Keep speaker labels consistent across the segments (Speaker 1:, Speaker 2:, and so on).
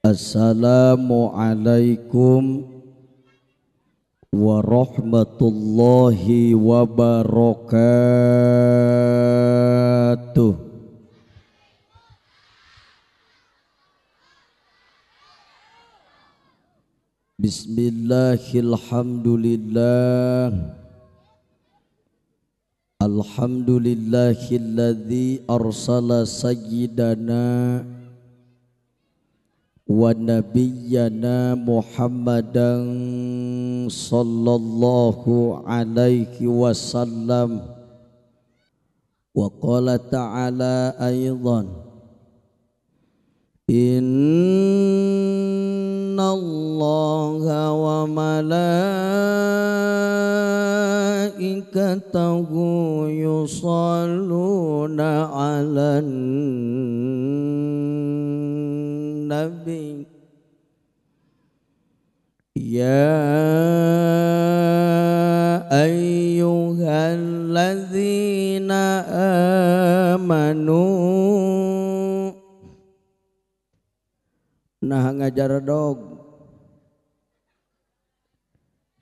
Speaker 1: Assalamualaikum warahmatullahi wabarakatuh. Bismillahirrahmanirrahim. Alhamdulillahilladzi arsala sayyidana ونبينا محمدا صلى الله عليه وسلم وقال تعالى أيضا إن الله وملائكته يصلون على النبي Oh iya ayyuhanzina nah ngajar do Hai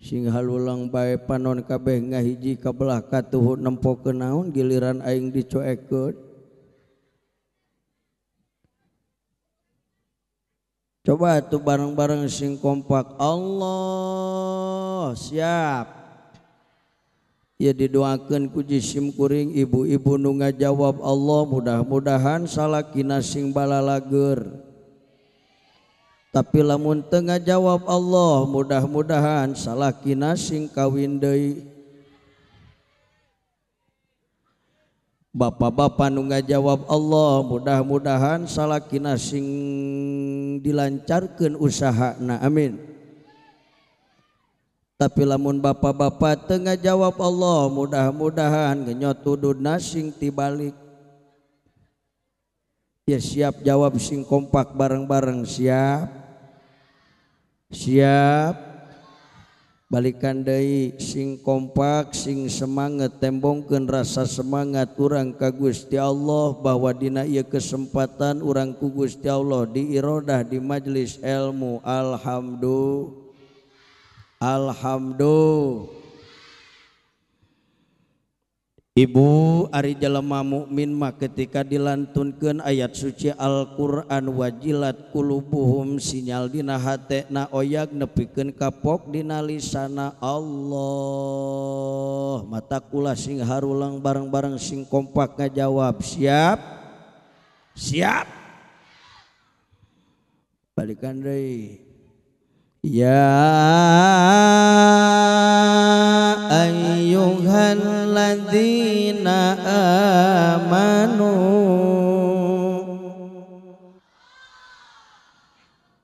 Speaker 1: sing halulang baik panon kabgah hiji kabelka tuh nempo ke naun giliran aning dico di tuh bareng-bareng sing kompak Allah siapia didoakan kuji simkuring ibu-ibundunga jawab Allah mudah-mudahan salah kina sing bala lager tapi lamun Ten jawab Allah mudah-mudahan salah kina sing kawin bapak-bapak nu nggak jawab Allah mudah-mudahan salakinasing dilancarkan usaha Na Amin tapi laun bapak-bapak tengah jawab Allah mudah-mudahan geyotudun nasing dibalik ya siap jawab sing kompak bareng-bareng siap siap Balikan Dai sing kompak sing semangat tembongken rasa semangat orangrang kagu di Allah bahwa dina ia kesempatan orang kugus Ti Allah diirodah di majelis ilmu Alhamdul Alhamdul Ibu arija lemu minma ketika dilantunkan ayat suci Alquran wajilat kulu buhum sinyaldinahana oyak nepiken kapokdinalis sana Allah matakula singhar rulang barang-barang sing kompak jawab siap siap balikkan ya angin ladina amanu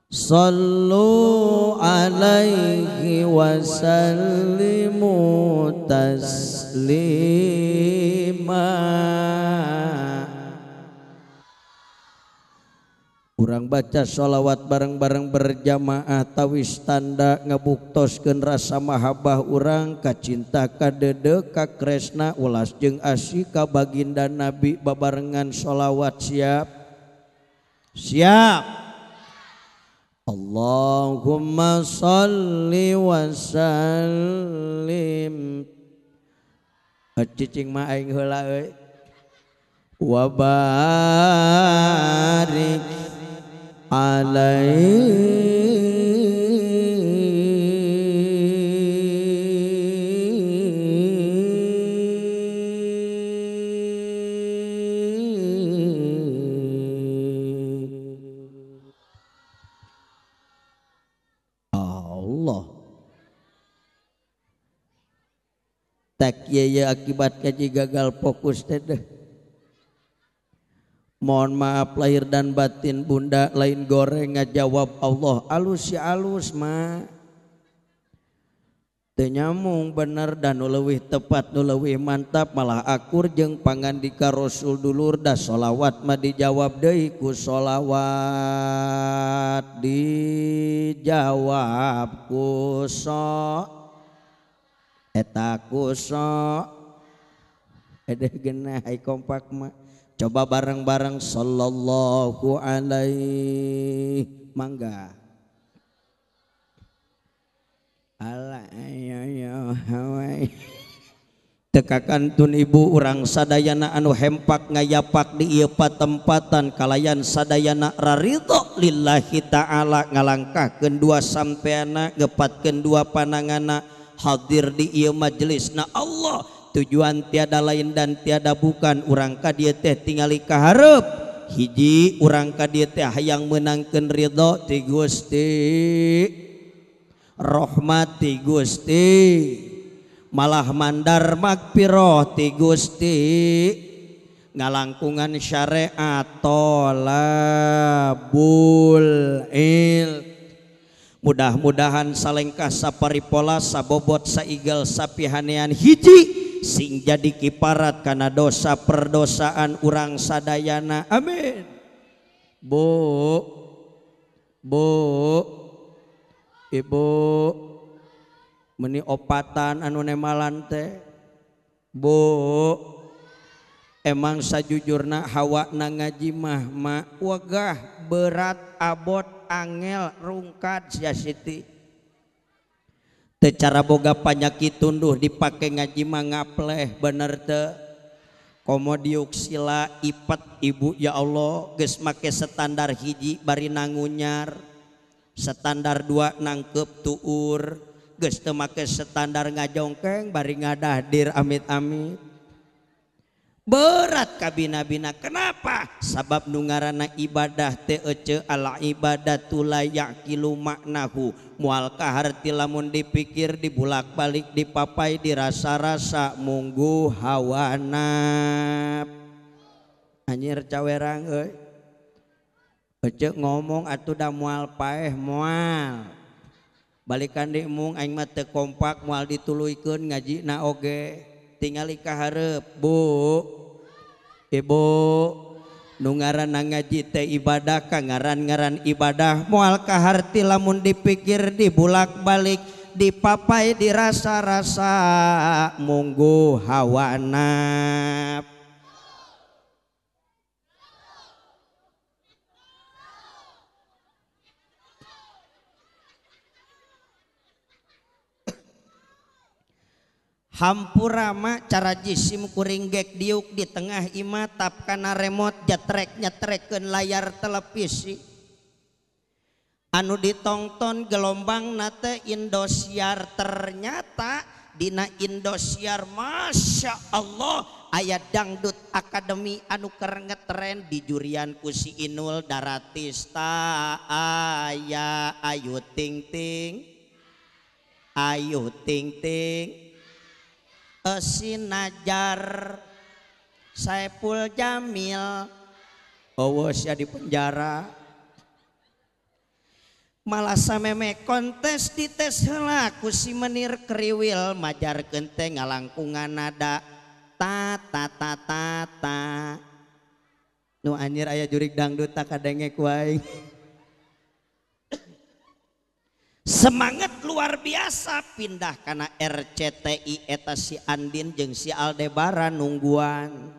Speaker 1: Sallu alaihi wa sallimu taslim orang baca sholawat bareng-bareng berjamaah tawis tanda ngebuktoskan rasa mahabah orang kacinta kadede kakresna ulas jeng asika Baginda Nabi babarengan sholawat siap siap Allahumma sholli wa sallim eh, cicing maing aing wabarik wa barik Allah tak ye akibat kaji gagal fokus teh Mohon maaf lahir dan batin bunda lain goreng ngajawab Allah alus ya alus ma. Tenyamung bener dan nulewih tepat nulewih mantap malah akur jeng pangan dika Rasul dulur dah solawat ma dijawab deh ku solawat dijawab ku so eta ku so ada genai kompak mak coba bareng-bareng Shallallahu manggawa tekkan tun ibu orang sadanaanu hempak ngayapak di patempatan kalayan sadana raho lillahi taala ngalangkah kedua sampeana gepat kedua pananganak hadir di ia majelis Nah Allah tujuan tiada lain dan tiada bukan ungka die teh tinggali keharep hiji ungka dietah yang menangkan Ridho ti Gusti Rohmati Gusti malah Mandar mafiroh ti Gusti ngalangkungan Syre atau labul mudah-mudahan salegkah saparipola sabobot saigel sapihanean hiji sing jadi kiparat karena dosa perdosaan urangsa dayana aminbuiatan an nemante emangsa jujur na hawa na ngaji mahma wegah berat abot angel rungkat Syyasiti cara boga penyakit tunduh dipakai ngaji mangapleh bener te komodiuksila ipat ibu ya Allah ges make standar hiji bari nangunyar standar dua nangkep tuur ges temake standar ngajongkeng bari ngadah dir amit-amit berat kabina-bina kenapa sabab nungarana ibadah ece ala ibadah tulayak kilu maknahu mualkahhar ti lamun dipikir di bulak-balik dipapai di rasa-rasa munggu hawana anyr cawerang ngomong da mual pa mual balikikandek mung mate kompak mual dituluiku ngaji naoge tinggalkah hare hebbu Lgaran na ngajite ibadah kanggaran-geran ibadah mual kahar lamun dipikir di bulak-balik dipapai di rasa-rasa munggu hawana apa Hammpu rarama cara jisimkuring gek diuk di tengah Iman Takana remote jatrek nyarekken layar televisi anu ditonton gelombang nate Indosiar ternyata Dina inndosiar Masya Allah ayat dangdut Akademi anu Ker ngeren di Juliarian Pusi Inul Daratista aya Ayu Ting Ting Ayu Ting Ting Sinjar Sapul Jamils ya di penjara mala meme kontes diteslaku sih menir kriil majar gente nga langkungan adatata nu Anir aya jurik dangdutakadangnge kuai semangat luar biasa pindah karena RCTI eta si Andin jeng si Aldebaran nungguan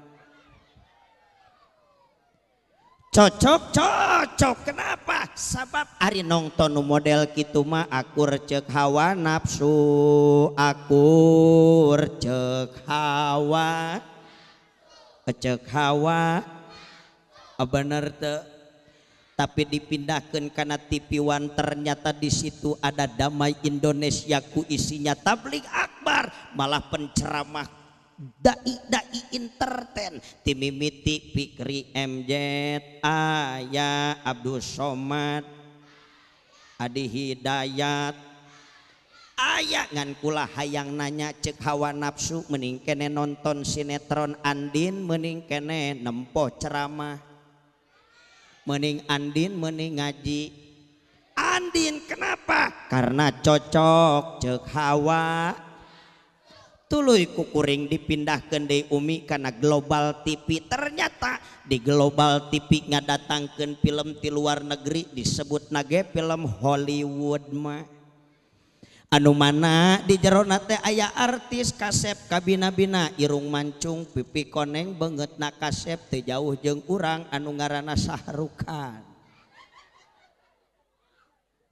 Speaker 1: cocok cocok kenapa sabab Ari nonton model gitu mah aku cek hawa nafsu aku cek hawa cek hawa bener tuh tapi dipindahkan karena TV ternyata di situ ada damai Indonesia ku isinya tablik akbar malah penceramah dai dai entertain timimiti pikri MJ Aya Abdul Somad Adi Hidayat Aya ngan kula hayang nanya cek hawa nafsu mending kene nonton sinetron Andin mending kene nempo ceramah mening Andin mening ngaji Andin kenapa karena cocok cek hawa tuluy kukuring dipindahkan dari Umi karena global TV ternyata di global TV ngadatangkan film di luar negeri disebut nage film Hollywood mah Anu manajeronate ayah artis kasep kabinabina Irung mancung pipi koneng banget na kasep tejauh jeung kurang anu ngaran na saharukan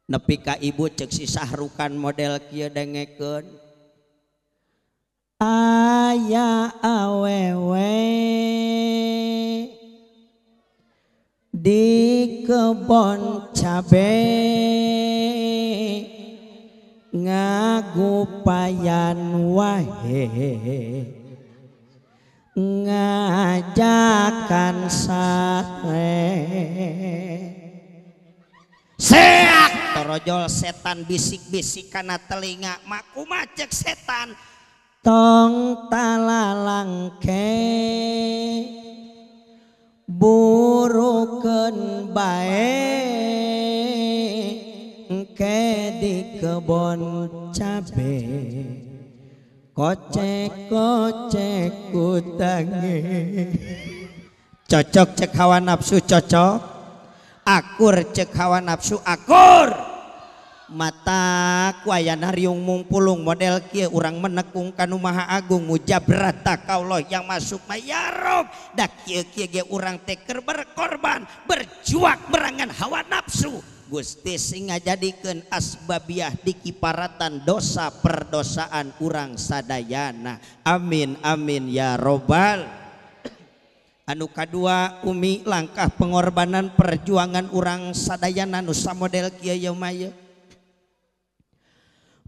Speaker 1: Nepi ka ibu ceksi sahhrukan model Ky dengeken aya awewe dikebon cabe ngagupayanwahai ngajak sate sehat torool setan bisik-bisik karena telinga makumajak setan tongtalangke burrukkenmbae engke di kebon cabe kocek kocek kutangi cocok cek hawa nafsu cocok akur cek hawa nafsu akur mata kuayana riung mungpulung model kia orang menekung kanu maha agung mujab rata kauloh yang masuk mayarob dak kia kia kia orang teker berkorban berjuak merangan hawa nafsu singa jadikan asbabiyah dikiparatan dosa perdosaan orang Sadayana Amin amin ya robbal anuka dua Umi langkah pengorbanan perjuangan orang Sadayana nusa model Ky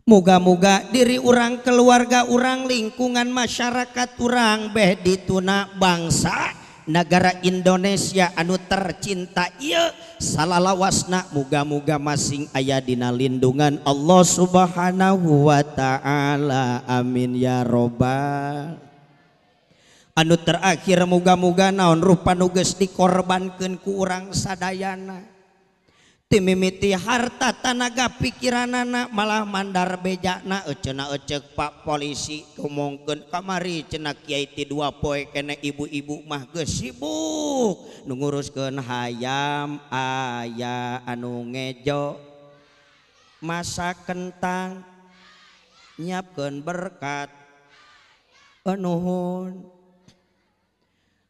Speaker 1: muga-mga diri orang keluarga orang lingkungan masyarakat orangrang Beh dit tununa bangsa gara Indonesia anu tercinta ia salahlah wasna muga-muga masing aya dina lindungan Allah Subhanahu Wa Ta'ala amin ya robbal anu terakhir muga-muga naon ruhpanugesti korban keun kurang sadana, mimiti harta tanaga pikiran anak malah mandar bejaknakak ojg Pak polisi kemoken kamari cenak yaiti dua poi kenek ibu-ibu mah gesibuk nguruskan hayam aya anu ngejo masa kentang nyiapken berkat penuhun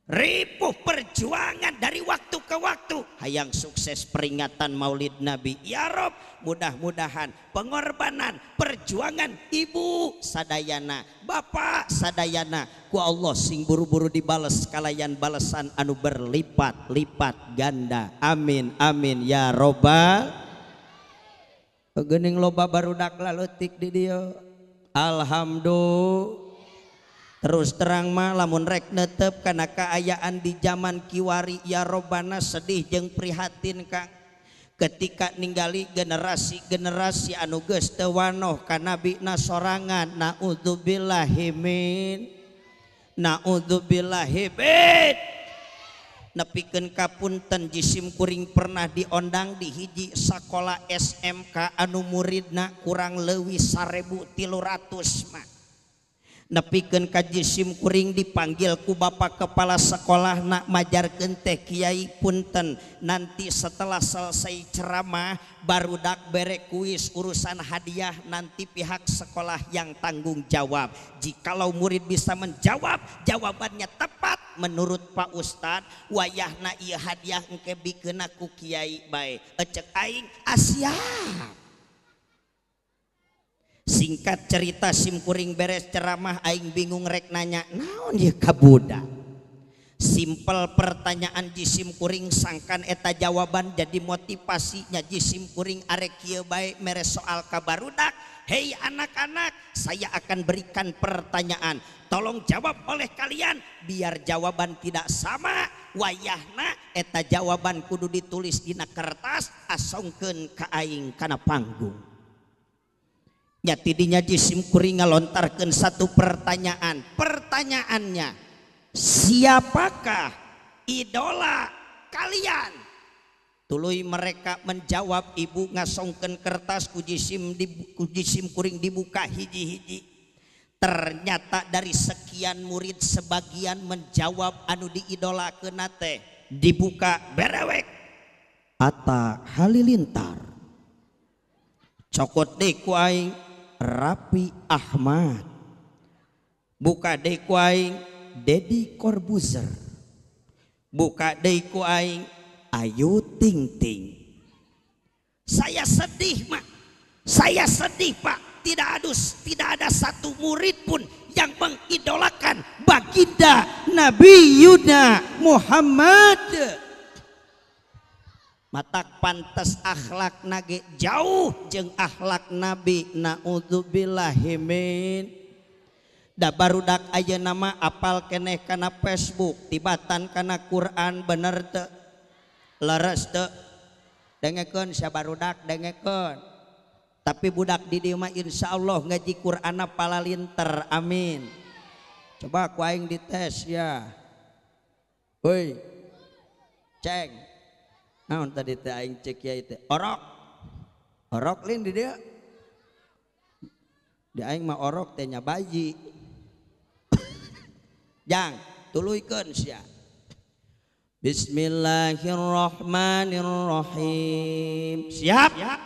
Speaker 1: Ripuh perjuangan dari waktu ke waktu. Hayang sukses peringatan maulid Nabi. Ya Rob, mudah-mudahan pengorbanan, perjuangan ibu sadayana, bapak sadayana. Ku Allah sing buru-buru dibales kalayan balesan anu berlipat-lipat ganda. Amin, amin ya Roba. Gening loba barudak tik di dia. Alhamdulillah. terus terangmah lamun regnatep karena keayaan di zaman Kiwari ya robana sedih jeung prihatin Ka ketika ninggali generasi-generasi anuges tewanoh karena Bi nas soangan naudzubillahmen naudzubillah nepiken kapun tenjisim kuring pernah didang di hiji sekolah SMK Anu murid na kurang lebihwi saribu ti200mak Napiken kajjisimkuring dipanggilku Bapak kepala sekolah Na Majar gentete Kyai Punten nanti setelah selesai ceramah baru dak bere kuis urusan hadiah nanti pihak sekolah yang tanggung jawab jikalau murid bisa menjawab jawabannya tepat menurut Pak Ustad wayah naiya hadiahkebigenaku Kyai baik ecekkaing Asia ah, singkat cerita simkuring beres ceramah Aing bingung reknanya naonkabuda Simpel pertanyaan jisimkuring sangangkan eta jawaban jadi motivasinya jisimpuring arekyba mere soal kabaruda Hei anak-anak saya akan berikan pertanyaan tolong jawab oleh kalian biar jawaban tidak sama wayah Nah eta jawaban kudu ditulis Dina kertas asongken kaing karena panggung. Nyati dinya jisim kuringa lontarkan satu pertanyaan. Pertanyaannya, siapakah idola kalian? Tului mereka menjawab ibu ngasongken kertas kujisim, di, kujisim kuring dibuka hiji-hiji. Ternyata dari sekian murid sebagian menjawab anu diidola kenate dibuka berewek. atau Halilintar. Cokot deh kuaing Rapi Ahmad. Buka deku aing Deddy Corbuzier. Buka deku aing Ayu Ting Ting. Saya sedih, Mak. Saya sedih, Pak. Tidak adus, tidak ada satu murid pun yang mengidolakan baginda Nabi Yuna Muhammad. pantes akhlak na jauh jeng akhlak nabi naudzubilahimmin ndak barudak aya nama apal keeh karena Facebook batan karena Quran bener the leras the dengekon barudak dengekon tapi budak diima Insya Allah ngaji Quran pala linter Amin coba yang dites ya wo ceng Nah, tadi teh aing cek ya itu orok orok lin di dia di aing mah orok teh nya baji jang tuluykeun sia Bismillahirrahmanirrahim siap, siap.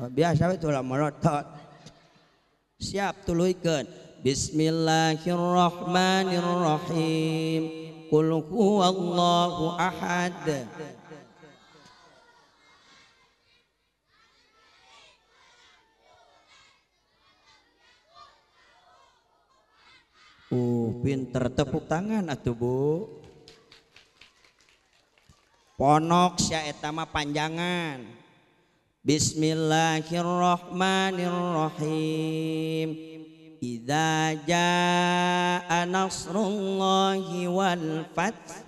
Speaker 1: Oh, oh biasa itu lah merotot siap tuluykeun Bismillahirrahmanirrahim Qul huwallahu ahad Uh, pinter tepuk tangan atuh Bu. Ponok syaitama etama panjangan. Bismillahirrahmanirrahim. Idza jaa nasrullahi wal fath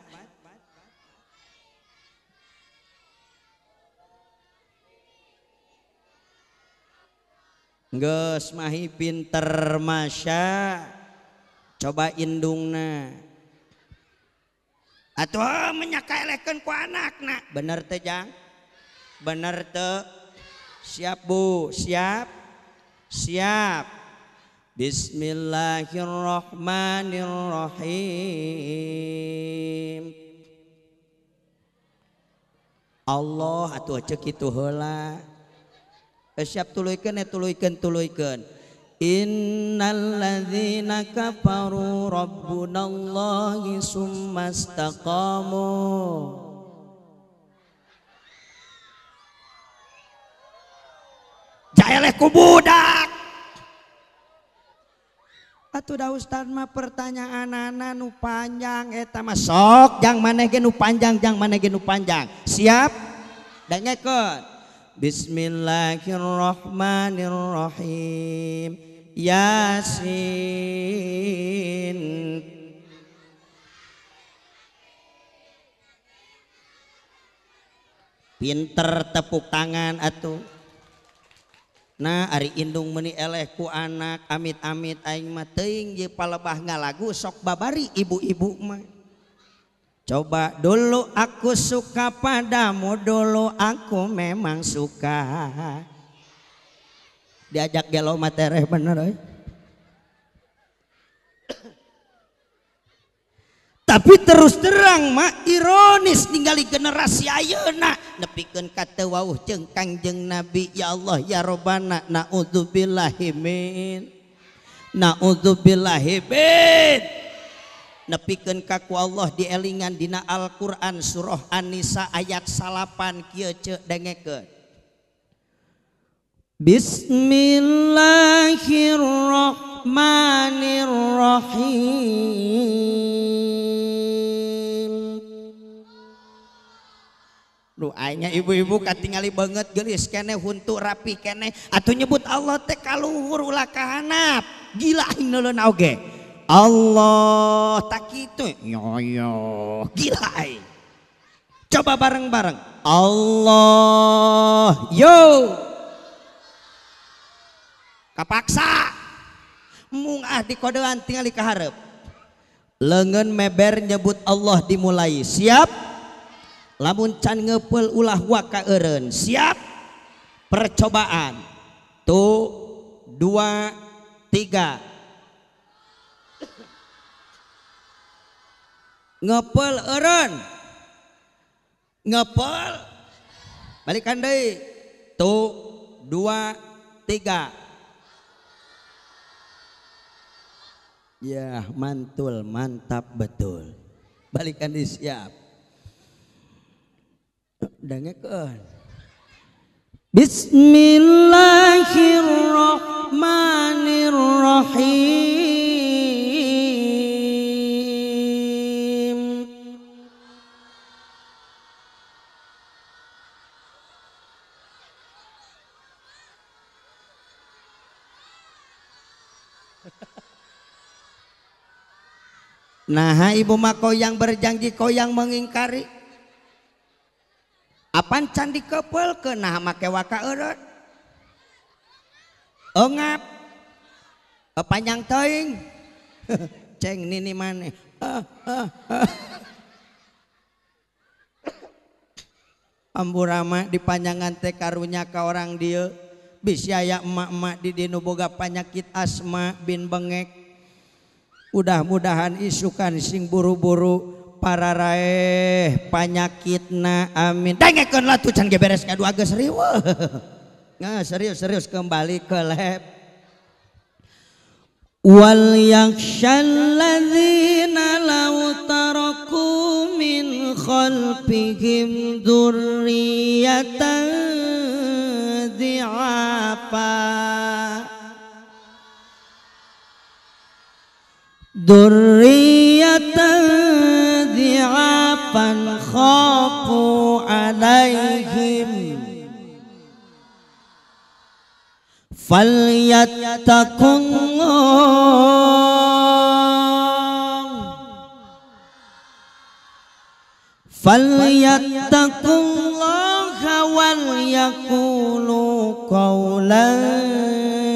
Speaker 1: Gus mahi pinter masya cobandung atau menyaka le ku anakaknya bener tejang bener the siap siap eh, siap Bismillahirrohmanirrohim Allah atau cek itula siap eh, tuikan tuikantulikan Innal ladzina kafaru rabbunallahi summa Jaeleh ku budak Atuh da ustaz mah pertanyaanana nu panjang eta mah sok jang maneh ge nu panjang jang maneh ge nu panjang siap dengekeun Bismillahirrahmanirrahim Yasin Pinter tepuk tangan atau Nah Ari Indung meni elehku anak amit-amit aing mah teuing ye palebah lagu, sok babari ibu-ibu mah Coba dulu aku suka padamu dulu aku memang suka diajak gelo matereh bener eh. tapi terus terang mak ironis ningali generasi ayeuna nepikeun ka teu wauh jeung Kangjeng Nabi ya Allah ya Robana naudzubillahi min naudzubillahi min nepikeun ka ku Allah dielingan dina Al-Qur'an surah An-Nisa ayat salapan kieu ceuk dengekeun Bismillahirrahmanirrahim. Doanya ibu-ibu katingali banget gelis kene huntu rapi kene atau nyebut Allah teh kaluhur ulah kahanap. Gila hineulana oge. Allah tak itu Nyoyo. Gila Coba bareng-bareng. Allah. Yo kapaksa mung ah di kodean tinggal di keharap lengan meber nyebut Allah dimulai siap lamun can ngepel ulah waka eren siap percobaan tuh dua tiga ngepel eren ngepel balikan deh tuh dua tiga Ya, mantul, mantap, betul. Balikan di siap. Dengarkan. Bismillahirrahmanirrahim. Nah ibu kau yang berjanji kau yang mengingkari. Apaan candi kepel ke nah make waka erot. Engap. Panjang toing Ceng nini mana. Eh, eh, eh. Amburama di panjangan teh karunya ke orang dia. Bisa ya emak-emak di dinu boga penyakit asma bin bengek Udah mudahan isukan sing buru-buru para raih panyakitna amin dengekeun lah tuh canggih beres kadu dua geus nah serius serius kembali ke lab wal yang ladzina law taraku min khalpihim durriyatan dhi'afa ذرية ضعافا خافوا عليهم فليتقوا الله فليتقوا الله وليقولوا قولا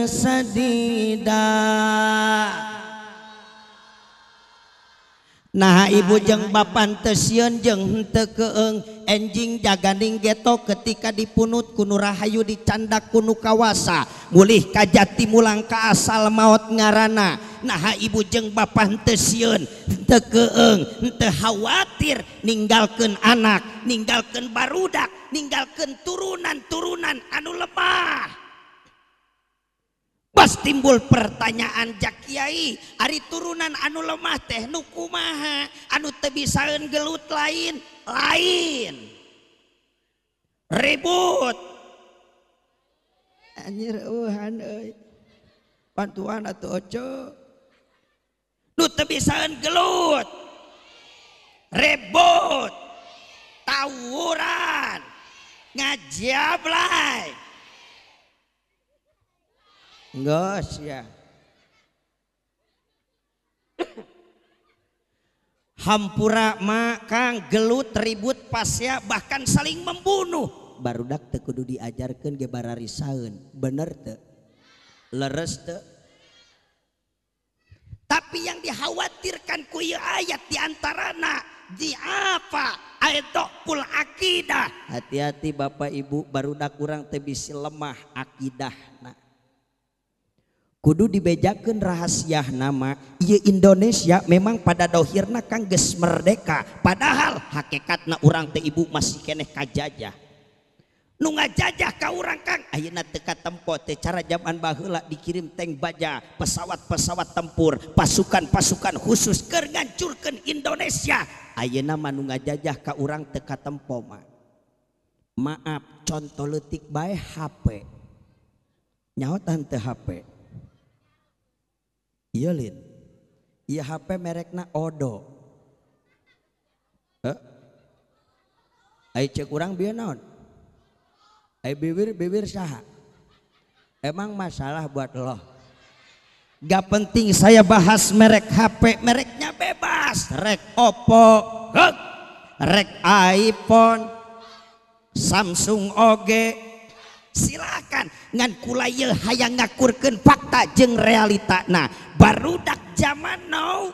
Speaker 1: سديدا Nahha Ibu Jeng papan tesiun jeng te keeg Enjing jagganing getto ketika dipunut kuno rahayu di canda kuno kawasa Mulih kajja Timulang kaasal maut ngarana Nahha Ibu jeng papan tesiun The kegte Hawatir meninggalken anak meninggalkan barudak meninggalkan turunan turunan anu lepa! timbul pertanyaan Jack Kyai hari turunan anu lemah teh hukummaha anu tebiunut lain lain ributanrebo tawuran ngajiblai Ngos ya. Hampura makang gelut ribut pasya bahkan saling membunuh. Barudak teu kudu diajarkeun ge bararisaeun. Bener teu? Leres teu? Tapi yang dikhawatirkan ku ayat diantarana di apa pul akidah. Hati-hati Bapak Ibu baru barudak kurang tebisi lemah akidah. nak. dibedakan rahasiah nama I Indonesia memang pada dahirna Ka Ge medeka padahal hakekat na orangrang Ibu masih kene jajah lungaga jajah kau orang Ka tekat tem cara zaman Ba dikirim teng baja pesawat-pesawat tempur pasukan- pasukan khusus gergancur ke Indonesiaye namaga jajah kau urang tekat tempoma Maaf contohtik baik HP nyawatan T HP lin HP merek kurang emang masalah buat loh nggak penting saya bahas merek HP mereknya bebasrek opo iPhone Samsung OG silakan nganku Hay ngakurkan fakta je realita nah Baru barudak zaman now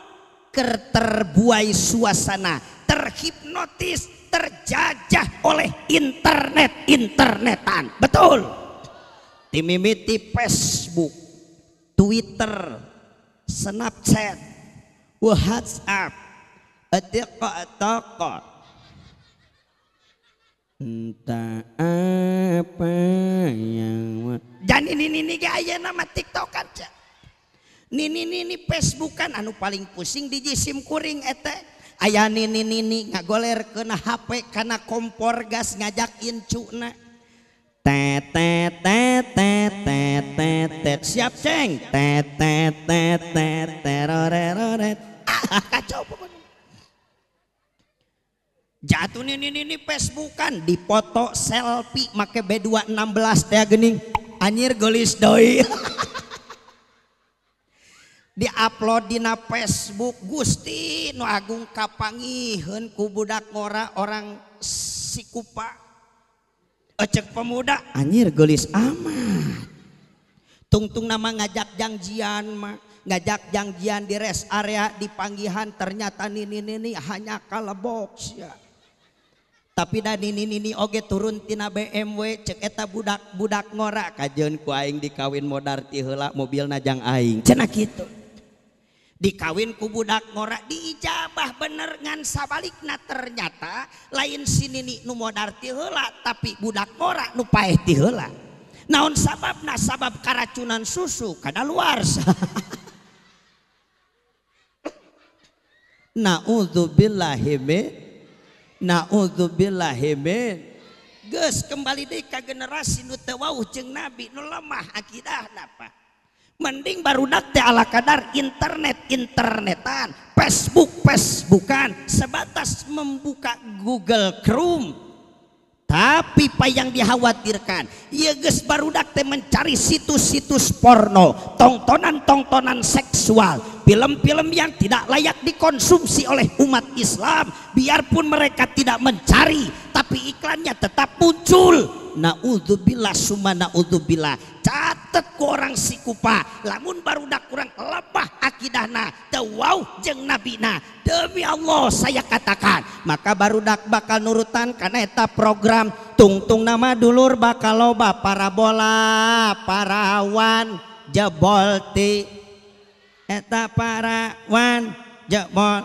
Speaker 1: keterbuai suasana terhipnotis terjajah oleh internet internetan betul dimimiti Facebook Twitter Snapchat WhatsApp TikTok entah apa yang dan ini ini gaya nama TikTok aja Nini nini Facebookan anu paling pusing di jisim kuring ete ayah nini nini ngagoler kena HP karena kompor gas ngajak te te te te te siap ceng te te te rore rore ah, ah kacau pokoknya. Jatuh nini nini Facebookan dipoto selfie make B216 teh gening anjir gelis doi. di diupload dina Facebook Gusti Nu Agung kapangihen ku budak ngora orang sikupa ecek pemuda anjir gelis amat tungtung nama ngajak janjian mah ngajak janjian di rest area di panggihan ternyata nini nini hanya box ya tapi dan nini nini oge turun tina BMW cek eta budak budak ngora kajen ku aing dikawin modar tihela mobil najang aing cenak itu kawinku budak ngoak di ijabah benengan sabalik na ternyata lain sininik numoarti helak tapi budakkoraak nupahitilak naun sabab na sababkaracunan susu ka luarsa na kembali deka generasi nute wang nabi nu lemah aqidah naapa mending baru teh ala kadar internet internetan Facebook Facebookan sebatas membuka Google Chrome tapi apa yang dikhawatirkan iya guys baru teh mencari situs-situs porno tontonan-tontonan seksual film-film yang tidak layak dikonsumsi oleh umat Islam biarpun mereka tidak mencari tapi iklannya tetap muncul naudzubillah summa naudzubillah catet ku orang sikupa lamun baru nak kurang lemah akidahna tewau jeng nabina demi Allah saya katakan maka baru nak bakal nurutan karena eta program tungtung nama dulur bakal loba parabola parawan jebol ti eta parawan jebol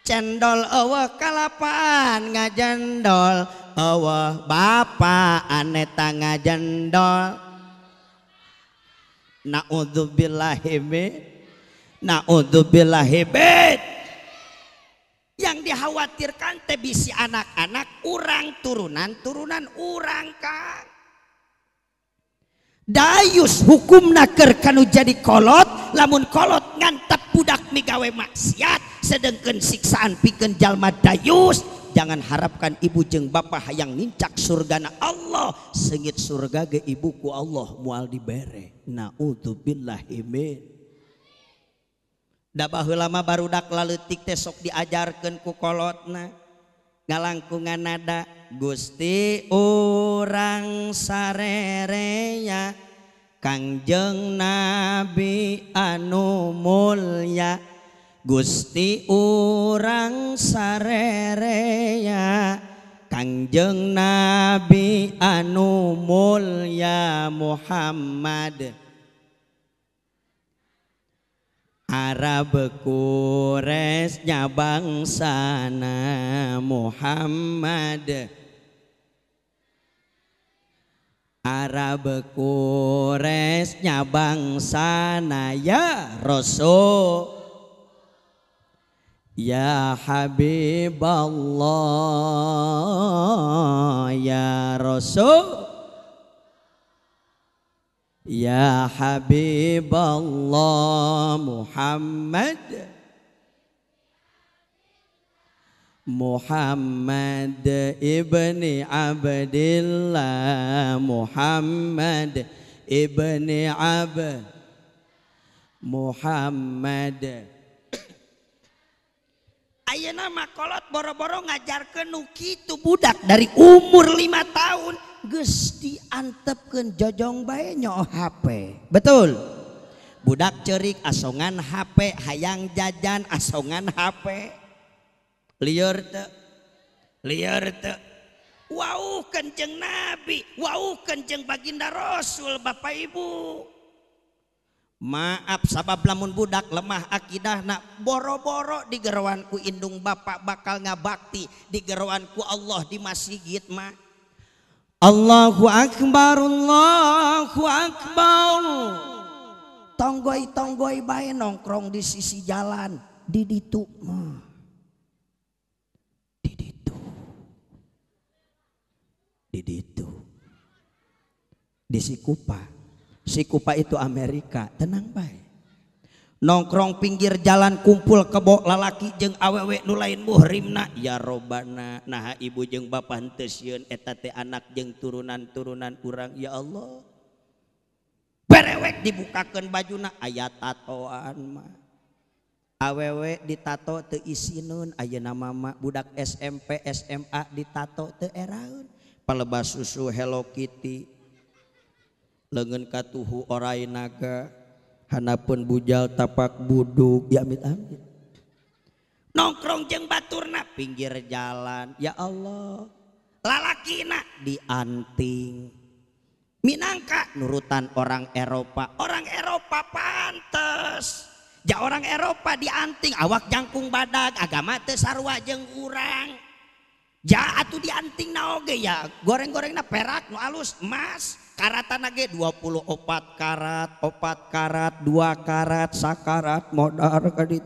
Speaker 1: cendol eueuh kalapaan ngajendol eueuh bapaan eta ngajendol naudzubillahi naudzubillahi yang dikhawatirkan teh bisi anak-anak urang turunan turunan urang kang dayus hukum naker kanu jadi kolot lamun kolot ngantap budak migawe maksiat sedengken siksaan piken jalma dayus jangan harapkan ibu jeng bapak hayang nincak surgana Allah sengit surga ke ibuku Allah mual dibere naudzubillahimin Da lama baru dak laletik tesok diajarkan ku kolotna ngalangkungan nada Gusti orang sarereya Kangjeng Nabi anu mulya Gusti urang Sarereya Kangjeng Nabi anu mulya Muhammad Arab Kuresnya bangsana Muhammad Muhammad Arab kuresnya bangsa naya Rasul Ya Habib Allah, Ya Rasul Ya Habib Allah Muhammad Muhammadni Abil Ayo namakolot boro-boro ngajar ke Nuki itu budak dari umur lima tahun gesti antepken jojong bayyo HP betul budak cerik asongan HP hayang jajan asongan HP li li Wow kenceng nabi Wow kenceng Baginda rasul Bapak Ibu Maaf sabab lamun budak lemah aqidah na boro-boro digerwanku lindung Bapak bakal nga bakti digeruanku Allah di masihgitma Allahu akbar tonggo tonggoba nongkrong di sisi jalan di ditukmu itu dis kupa si kupa itu Amerika tenang baik nongkrong pinggir jalan kumpul kebo lalaki jeng awewek nu lain mu Rina ya robban na ibu jeng baun et anak jeng turunan-turunan kurang ya Allah berewek dibukakan bajuna ayat atauanma awewek ditato te isinunna Mama budak SMP SMA ditato te eraun lebas susu Helloti lengen katuhhu ora nagahanaapun bujal tapak budhu diamit nongkrong jeng Baturna pinggir jalan ya Allah lalakinak dianting Minngka nurutan orang Eropa orang Eropa pantes ja orang Eropadianting awak jampung badak agamatesarrwajeng urang uhdianting naoge ya goreng-goreng na perak alus emas karatan 20 opat karat opat karat dua karat sakarat modhar dit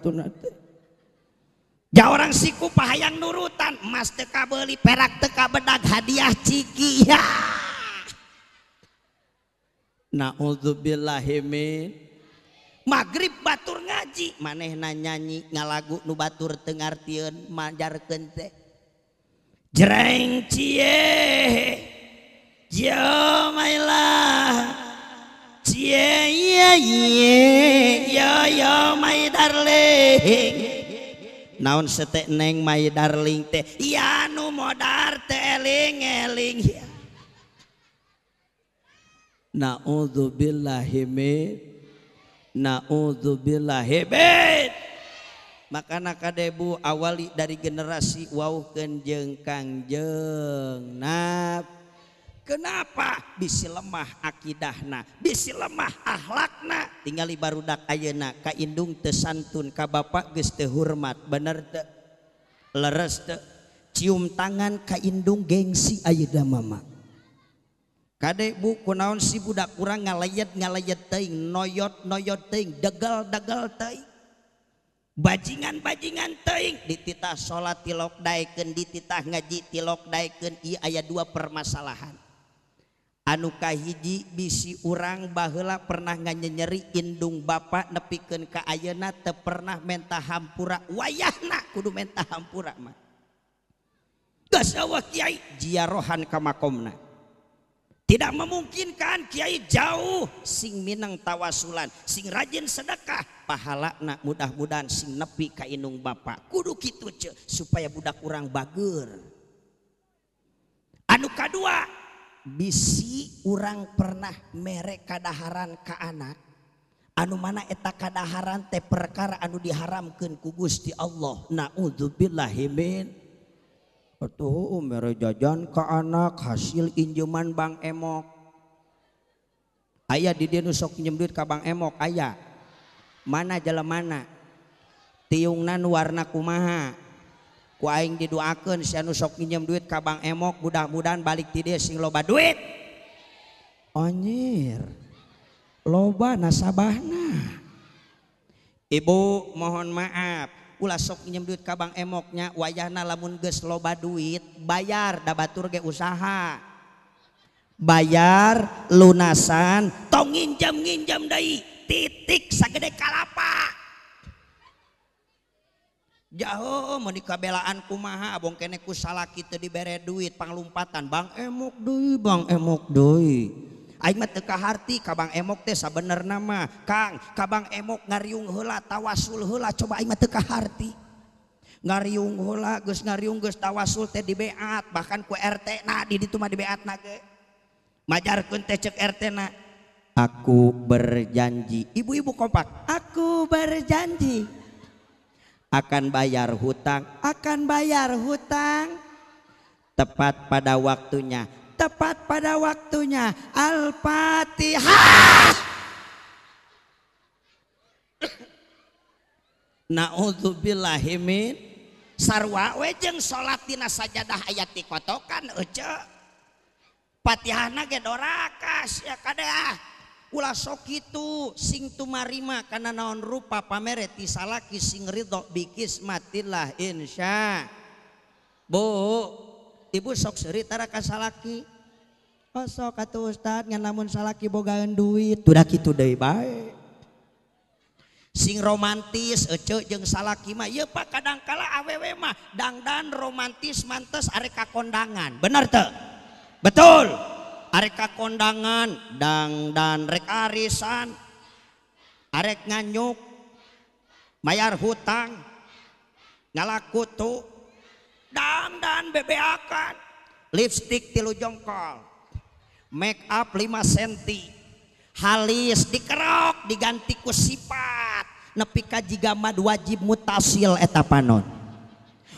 Speaker 2: ja orang siku
Speaker 1: pahaang nurutan mas teka beli perak tekab bedat hadiah Ckizubil magrib batur ngaji maneh na nyanyi nga lagu nu batur tengar Tiun manjar kencek Jreng cie Yo my love Cie ye ye Yo yo my darling Naon setek neng my darling teh Ya nu modar teh eling eling ya Na'udzubillahimin Na'udzubillahimin makanak ka debu awali dari generasi Wow kejengkag jeng Ken bisi lemah aqidahna bisi lemah akhlakna tinggali baru dak ayeak kandungtesantun ka ba gestehurmat bener lere cium tangan kandung gengsi Aydah mama kadekbu ku naon si budak kurang nga layet nga lay teing noyot noyo te degal dagal taing badjingan-bajingan teng dita salattilok daikendi titah ngajitilok daiken ayat dua permasalahan anuukahiji bisi urang bahlak pernah nganye nyerindung ba nepiken ke ayena te pernah menta hampura wayah na kudu menta hampuraai ji rohhan kemak komna memungkinkan Kyai jauh sing Minang tawasulan sing rajin sedekah pahalanak mudah-mudahan sing nepi kainung ba kudu kita supaya budak kurang bager anuuka kedua misi orang pernah merek kadaharan ke anak anu mana eta kadaharan teh perekara anu diharamkan kugus di Allah naudzubillahhimmin Uh, merah jajan ke anak hasil injeman Bang Emok ayaah didier nusok m duit kabang emok aya mana jalan mana tiungnan warna kumaha did si nusokm duitbang emok mudahdak-muda balik ti sing loba duit loba nasaba Ibu mohon maaf kita so nyemdut kabang emoknya wayah na lamun loba duit bayar dabaturga usaha bayar lunasan tonggin jamgin jamm titikdekala jauh mau di kabelaan kumahaabong kenekku salah kita di bere duit panglumatan bang emuk dui bang emok doi Aka kabang emok sab bener nama Ka kabang emok ngaryungla tawasulla cobaka tawa diat bahkan kue diat naku berjanji ibu-ibu kompak aku berjanji akan bayar hutang akan bayar hutang tepat pada waktunya tepat pada waktunya. Al-Fatihah. Na'udzubillahimin sarwa wejeng sholat dina sajadah ayat dikotokan kotokan ece. Fatihahna ge dorakas ya kadeah. Ulah sok itu sing tumarima karena naon rupa pamere salaki sing ridho matilah insya. Bu, bu sokaka oh, Ustadnya namunki bo duit sing romantisng salahki may Pak kadangkala awe mah dangdan romantis mantes areka kondangan bener betul areka kondangan dangdan rearisan arek nganyuk mayyar hutang ngalakutuk da dan bebekan liftstick tilu jongkol make up 5 sentim hais dikerok digantiku sifat nepikaji Madu wajib mutasil eta Panon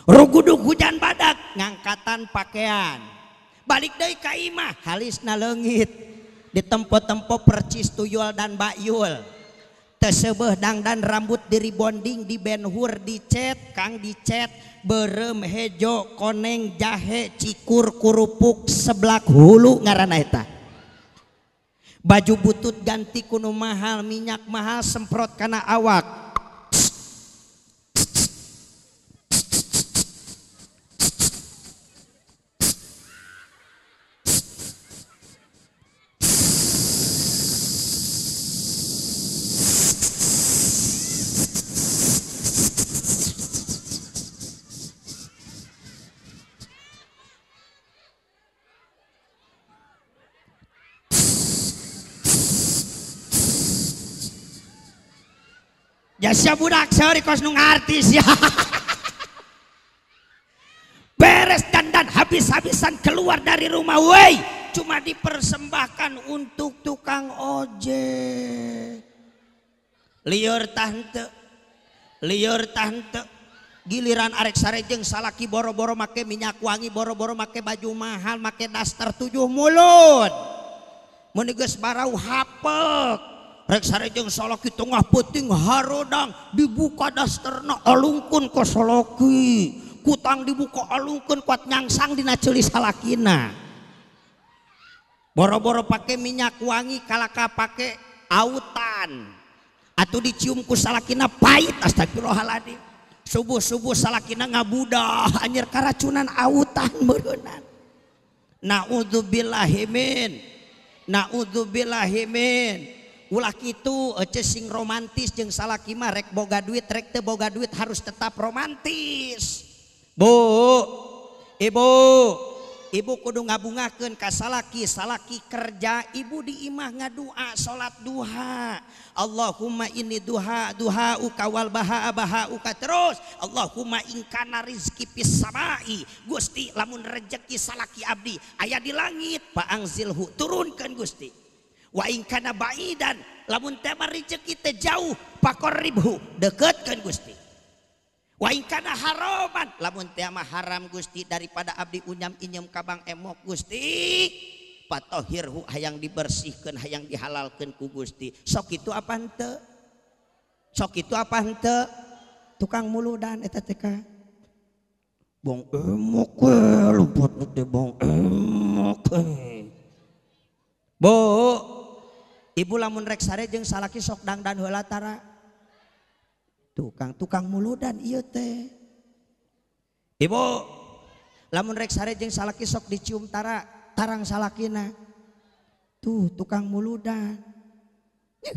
Speaker 1: rugu-dgujan padat ngangkatan pakaian balik Da Kaimah Halis nalongnggit diempo-tempo persis tuyul dan Bayyul tes Bdang dan rambut diri bonding di bandhur dicat Ka dicat yang berem hejo koneng jahe cikur kurupuk seblak hulu ngaraneta baju butut ganti kuno mahal minyak mahal semprot kana awakku beres dan dan habis-habisan keluar dari rumah wei cuma dipersembahkan untuk tukang OJ li tante li tante giliran are sareng salaki boro-boro make minyak wangi boro-boro make baju mahal makekin das ter 70h mulut mennegas barau hapel sanggah puting Harodang dibuka daskun kolo kutang dibukakun kuat nyangsang dincu salakin boro-boro pakai minyak wangi kalaka pakai autan atau diciumku salakina pahit as subuh-suh salakina ngabudha any kacunan autan naudzulahmin naudzubilmin laki itu sing romantis jeung salaki Marek Boga duit rekte Boga duit harus tetap romantis Ibu Ibu kudu ngabungaken ka salaki salaki kerja Ibu diimah ngadua salat duha Allah humma ini duha duha ukawal baha-baha uka terus Allah Huaingkana rizkipis sama Gusti lamun rezeki salalaki Abdi ayaah di langit Pakangzilhu turunkan Gusti Waingkana bangidan labun tema reki jauh pakor rihu deket Gusti Wakana haro lamun tema haram Gusti daripada Abdi unnyam inyumm kabang emok Gusti patohirhu aya yang dibersihkan hay yang dihalalkan ku Gusti sok itu apa te sok itu apa te tukang muulu dan bo lamun reksareng salahtara tukang-tukang muludan Ibu lamun rekng salah kisok didiciumtara tarang salakin tukang mulu danbu eh,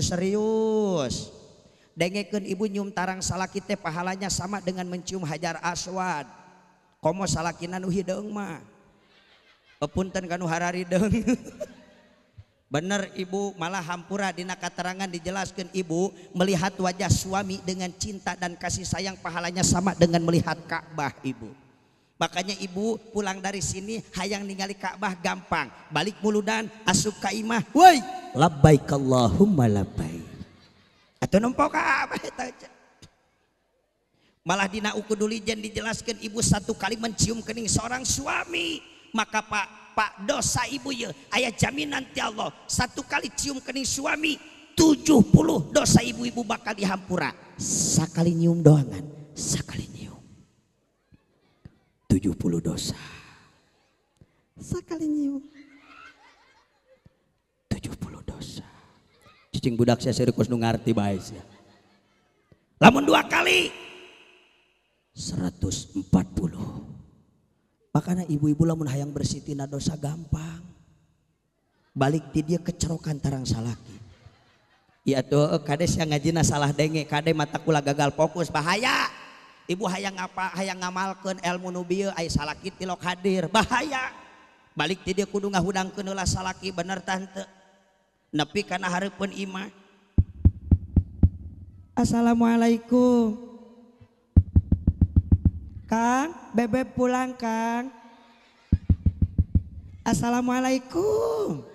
Speaker 1: serius deken ibu tarang salakite pahalanya sama dengan mencium hajar aswad komo salakinan uhidema pepunten kanu harari dong, Bener ibu malah hampura dina katerangan dijelaskan ibu melihat wajah suami dengan cinta dan kasih sayang pahalanya sama dengan melihat Ka'bah ibu. Makanya ibu pulang dari sini hayang ningali Ka'bah gampang. Balik muludan asuk ka imah. Woi, labbaik Allahumma labbaik. Atau nempo Ka'bah eta Malah dina jen dijelaskan ibu satu kali mencium kening seorang suami maka Pak Pak dosa ibu ya ayah jaminan ti Allah satu kali cium kening suami tujuh puluh dosa ibu-ibu bakal dihampura sekali nyium doangan sekali nyium tujuh puluh dosa sekali nyium tujuh puluh dosa cicing budak saya serikus nungarti baik ya lamun dua kali seratus empat puluh ibu-ibu laun hayang bersiti na dosa gampang balik di dia kecerokan terangsa lagiya tuh ka yang ngaji na salah denge kadek mata pu gagal fokus bahaya ibu hayang apa ayaang ngamalkan elmu nuubi salaki haddir bahaya balik diaduunddang ke bener tante nepi karena harus pun iman Assalamualaikum Kang, bebek pulang Kang. Assalamualaikum.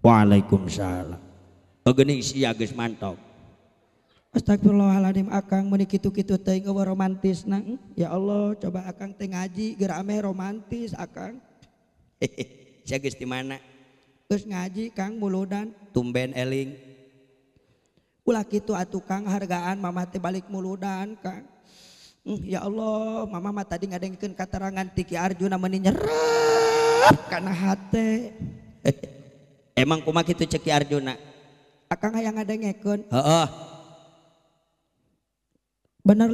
Speaker 1: Waalaikumsalam. Ogening sia geus mantap. Astagfirullahaladzim Akang meni kitu-kitu teh eueuh romantis nang. Ya Allah, coba Akang teh ngaji romantis Akang. Sia geus di mana? Terus ngaji Kang muludan tumben eling. Ulah kitu atuh Kang hargaan mamah teh balik muludan Kang. Mm, ya Allah mamama tadi nga dengken katerangan tiki Arjuna mennyerang karena emang kumak itu ceki Arjuna yang deken bener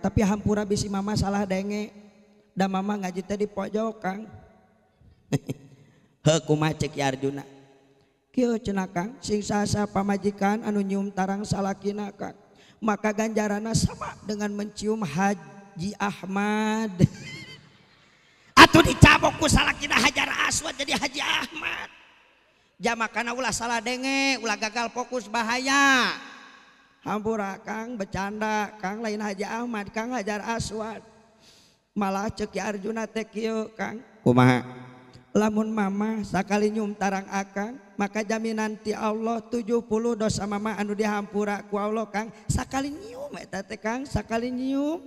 Speaker 1: tapi hampura bisi Mama salah denge dan mama ngaji di Po Joki Arjunaakan singsasa pamajikan anu yum tarang salah kinaka maka ganjaana dengan mencium haji Ahmad At dicaboku salah ki hajar aswad jadi haja Ahmad jam ulah salah denge ulah gagal fokus bahaya hambura Ka becanda Kang lain haja Ahmad Ka hajar aswad malah ceki Arjuna tek Ka Umaha lamun mama sakali nyum tarang akang maka jaminan ti Allah 70 dosa mama anu dihampura ku Allah Kang sakali nyium eta teh Kang sakali nyium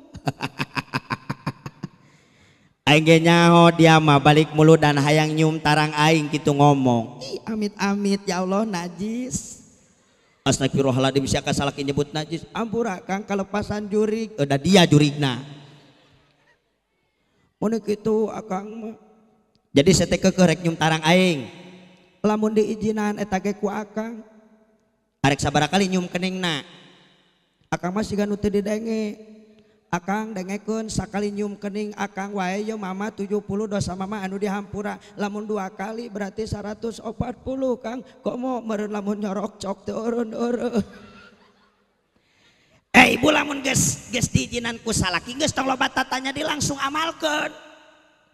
Speaker 1: aing nyaho dia mah balik mulu dan hayang nyium tarang aing gitu ngomong ih amit-amit ya Allah najis Astagfirullahaladzim siapa salah nyebut najis ampura Kang kalepasan jurik udah dia jurikna mun kitu akang mah jadi sete kekerek nyum tarang aing lamun diijinan etage ku akang arek sabar kali nyum kening na akang masih ganu di didenge akang kun sakali nyum kening akang wae yo mama 70 dosa mama anu dihampura lamun dua kali berarti 140 kang kok mau meren lamun nyorok cok teorun urun Eh ibu lamun ges ges diijinan ku salaki ges tong loba tanya di langsung amalkan.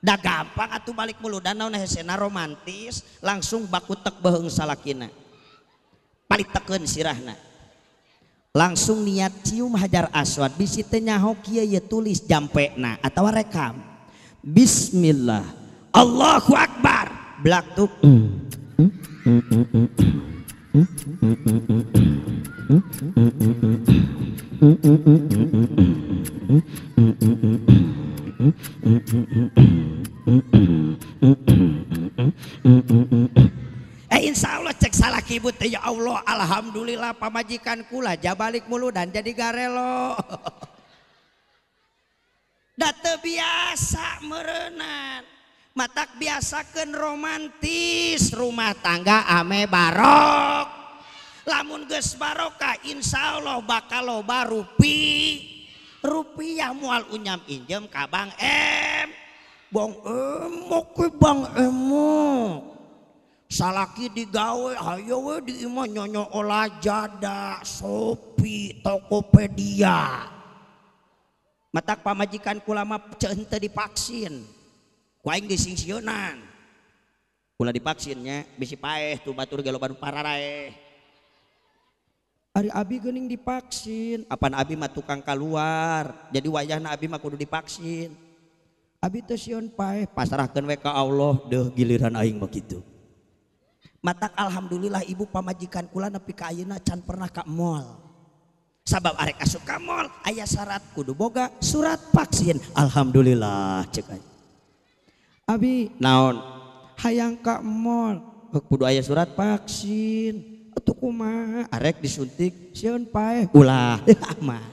Speaker 1: Da gampang atuh balik mulu danau nah hesena romantis langsung baku tek beheung salakina. tekun tekeun sirahna. Langsung niat cium hajar aswad bisi hoki nyaho kieu ye tulis jampena atawa rekam. Bismillah. Allahu akbar. Blak tuk. kula pamajikan kula jabalik mulu dan jadi garelo data biasa merenat matak biasakan romantis rumah tangga ame barok lamun ges baroka insya Allah bakal loba rupi rupiah mual unyam injem kabang em bong emok bang emok salaki digawe ayo we di imah nyonyo olajada sopi tokopedia matak pamajikan kulama cente divaksin kuaing disingsionan kula dipaksinnya bisi paeh tuh batur geloban pararae Ari abi gening divaksin apan abi mah tukang keluar jadi wayahna abi mah kudu divaksin abi teh paeh pasrahkan we Allah deh giliran aing begitu Matak alhamdulillah ibu pamajikan kula nepi ka ayeuna can pernah ka mall. Sabab arek asup ka mall aya syarat kudu boga surat vaksin. Alhamdulillah cek Abi naon? Hayang ka mall kudu aya surat vaksin. Atuh kumaha arek disuntik sieun pae ulah mah.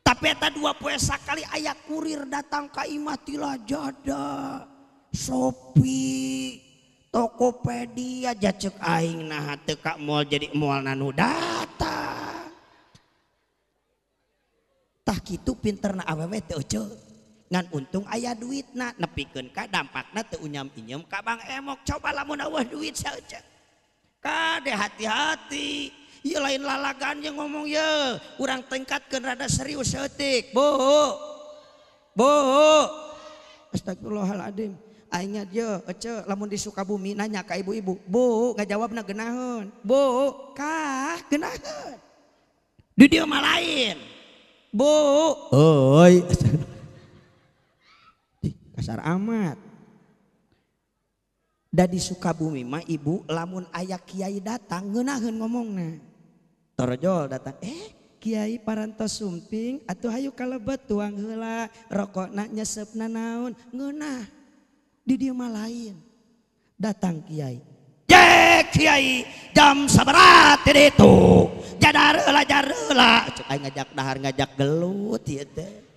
Speaker 1: Tapi eta dua poe sakali aya kurir datang ka imah tilajada. Shopee kopedia jaking nakak jadi mual datatah itu pinrna a untung ayah duit na nepiken ka dampak na unyam pinm kaang emok coba lawah duit ka hati-hati ia lain lalanya ngomong ye u tekatken nada seriustik bolahhim Aingnya dia, ece, lamun di Sukabumi nanya ke ibu-ibu, bu, nggak jawab na genahun, bu, kah genahun. Di dia mah lain, bu, oi, kasar amat. Da di Sukabumi mah ibu, lamun ayah kiai datang genahun ngomongnya. Torjol datang, eh Kiai paranto sumping atau hayu kalebet tuang hela rokok naknya sepna naon ngenah di dia lain datang Kiai Jek ya, Kiai jam seberat itu jadar lah jadar lah ngajak dahar ngajak gelut ya teh